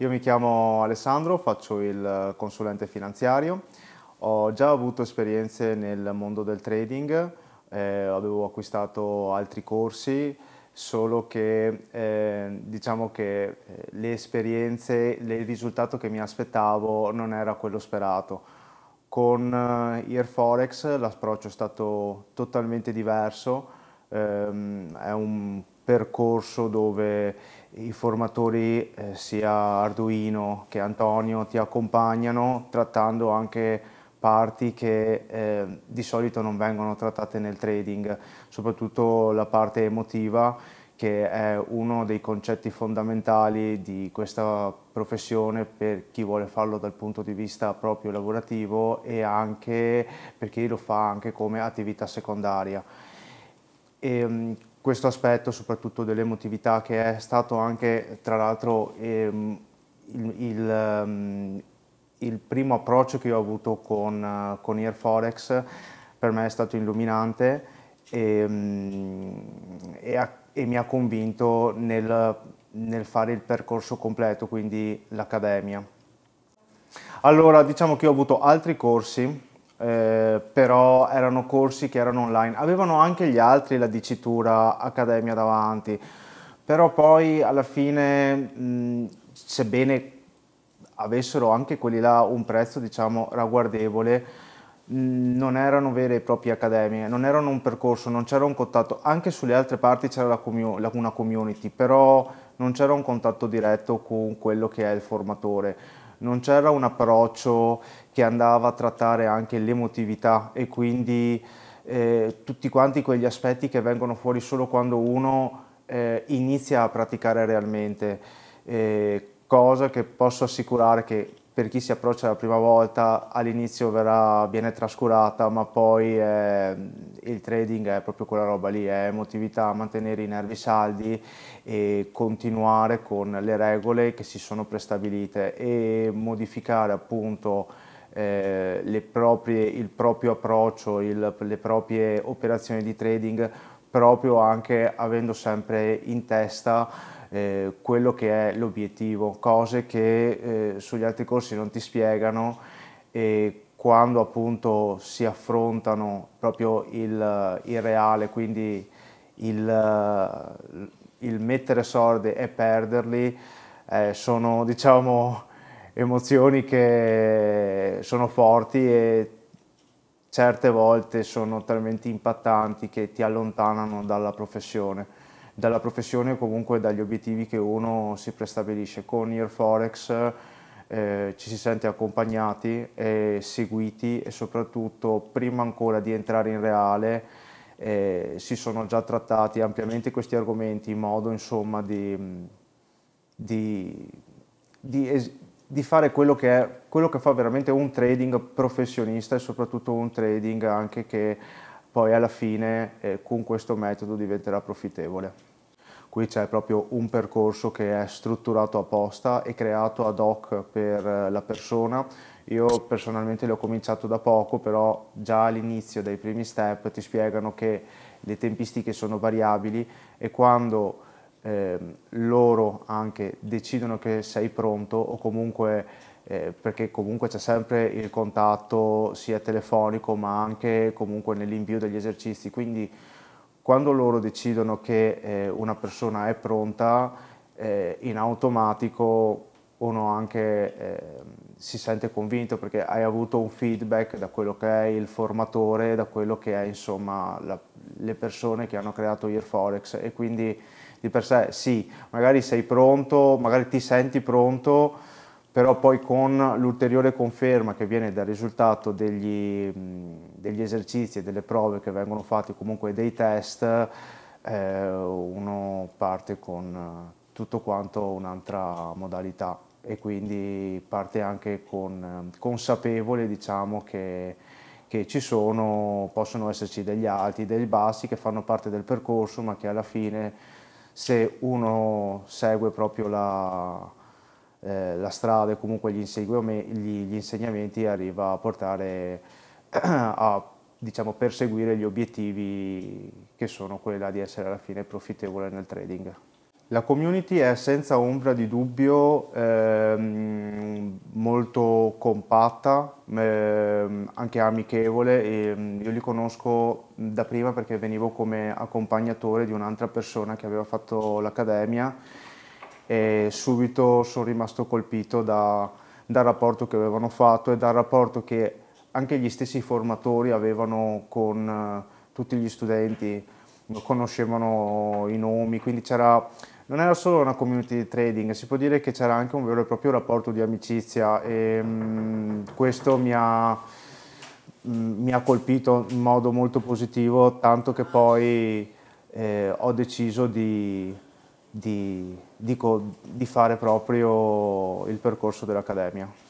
Io mi chiamo Alessandro, faccio il consulente finanziario. Ho già avuto esperienze nel mondo del trading, eh, avevo acquistato altri corsi, solo che eh, diciamo che eh, le esperienze, il risultato che mi aspettavo non era quello sperato. Con eh, Ear l'approccio è stato totalmente diverso, eh, è un percorso dove i formatori eh, sia Arduino che Antonio ti accompagnano trattando anche parti che eh, di solito non vengono trattate nel trading, soprattutto la parte emotiva che è uno dei concetti fondamentali di questa professione per chi vuole farlo dal punto di vista proprio lavorativo e anche per chi lo fa anche come attività secondaria. E, ehm, questo aspetto soprattutto dell'emotività che è stato anche tra l'altro ehm, il, il, um, il, primo approccio che ho avuto con, uh, con Airforex per me è stato illuminante e, um, e, ha, e mi ha convinto nel, nel fare il percorso completo, quindi l'accademia. Allora diciamo che ho avuto altri corsi eh, però erano corsi che erano online. Avevano anche gli altri la dicitura accademia davanti, però poi alla fine, mh, sebbene avessero anche quelli là un prezzo diciamo ragguardevole, non erano vere e proprie accademie, non erano un percorso, non c'era un contatto, anche sulle altre parti c'era commu una community, però non c'era un contatto diretto con quello che è il formatore non c'era un approccio che andava a trattare anche l'emotività e quindi eh, tutti quanti quegli aspetti che vengono fuori solo quando uno eh, inizia a praticare realmente, eh, cosa che posso assicurare che per chi si approccia la prima volta all'inizio viene trascurata, ma poi eh, il trading è proprio quella roba lì, è emotività, mantenere i nervi saldi e continuare con le regole che si sono prestabilite e modificare appunto eh, proprie, il proprio approccio, il, le proprie operazioni di trading proprio anche avendo sempre in testa eh, quello che è l'obiettivo, cose che eh, sugli altri corsi non ti spiegano e quando appunto si affrontano proprio il, il reale, quindi il, il, mettere sorde e perderli, eh, sono diciamo emozioni che sono forti e certe volte sono talmente impattanti che ti allontanano dalla professione dalla professione o comunque dagli obiettivi che uno si prestabilisce. Con Ear Forex eh, ci si sente accompagnati e seguiti e soprattutto prima ancora di entrare in reale eh, si sono già trattati ampiamente questi argomenti in modo insomma di, di, di, di fare quello che, è, quello che fa veramente un trading professionista e soprattutto un trading anche che poi alla fine eh, con questo metodo diventerà profittevole. Qui c'è proprio un percorso che è strutturato apposta e creato ad hoc per eh, la persona. Io personalmente l'ho cominciato da poco, però già all'inizio dai primi step ti spiegano che le tempistiche sono variabili e quando eh, loro anche decidono che sei pronto o comunque eh, perché comunque c'è sempre il contatto sia telefonico ma anche comunque nell'invio degli esercizi quindi quando loro decidono che eh, una persona è pronta, eh, in automatico uno anche eh, si sente convinto perché hai avuto un feedback da quello che è il formatore, da quello che è insomma la, le persone che hanno creato Earforex e quindi di per sé sì, magari sei pronto, magari ti senti pronto, però poi con l'ulteriore conferma che viene dal risultato degli, degli esercizi e delle prove che vengono fatte, comunque dei test, eh, uno parte con eh, tutto quanto un'altra modalità e quindi parte anche con, eh, consapevole diciamo che, che ci sono, possono esserci degli alti, dei bassi che fanno parte del percorso ma che alla fine se uno segue proprio la, eh, la strada e comunque gli, gli, gli, insegnamenti arriva a portare a diciamo, perseguire gli obiettivi che sono quella di essere alla fine profittevole nel trading. La community è senza ombra di dubbio ehm, molto compatta, ehm, anche amichevole. Mm, io li conosco da prima perché venivo come accompagnatore di un'altra persona che aveva fatto l'accademia e subito sono rimasto colpito da, dal rapporto che avevano fatto e dal rapporto che anche gli stessi formatori avevano con eh, tutti gli studenti, conoscevano i nomi, quindi c'era, non era solo una community di trading, si può dire che c'era anche un vero e proprio rapporto di amicizia e mh, mm, questo mi ha, mm, mi ha, colpito in modo molto positivo, tanto che poi eh, ho deciso di di, dico, di fare proprio il percorso dell'Accademia.